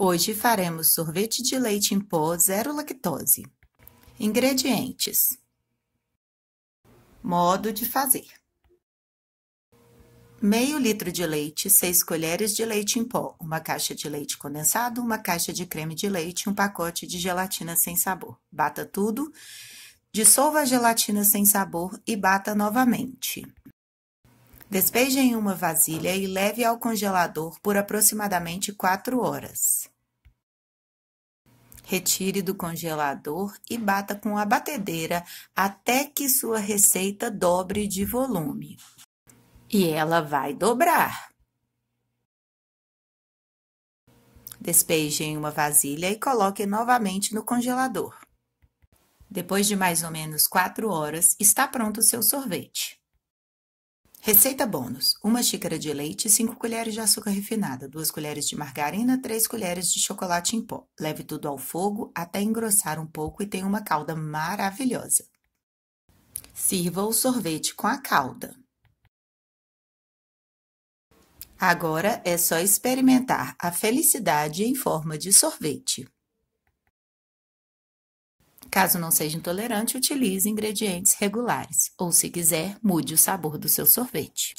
Hoje faremos sorvete de leite em pó zero lactose. Ingredientes: Modo de fazer: meio litro de leite, 6 colheres de leite em pó, uma caixa de leite condensado, uma caixa de creme de leite, um pacote de gelatina sem sabor. Bata tudo, dissolva a gelatina sem sabor e bata novamente. Despeje em uma vasilha e leve ao congelador por aproximadamente 4 horas. Retire do congelador e bata com a batedeira até que sua receita dobre de volume. E ela vai dobrar. Despeje em uma vasilha e coloque novamente no congelador. Depois de mais ou menos 4 horas, está pronto o seu sorvete. Receita bônus: 1 xícara de leite, 5 colheres de açúcar refinada, 2 colheres de margarina, 3 colheres de chocolate em pó. Leve tudo ao fogo até engrossar um pouco e tenha uma calda maravilhosa. Sirva o sorvete com a calda. Agora é só experimentar a felicidade em forma de sorvete. Caso não seja intolerante, utilize ingredientes regulares, ou se quiser, mude o sabor do seu sorvete.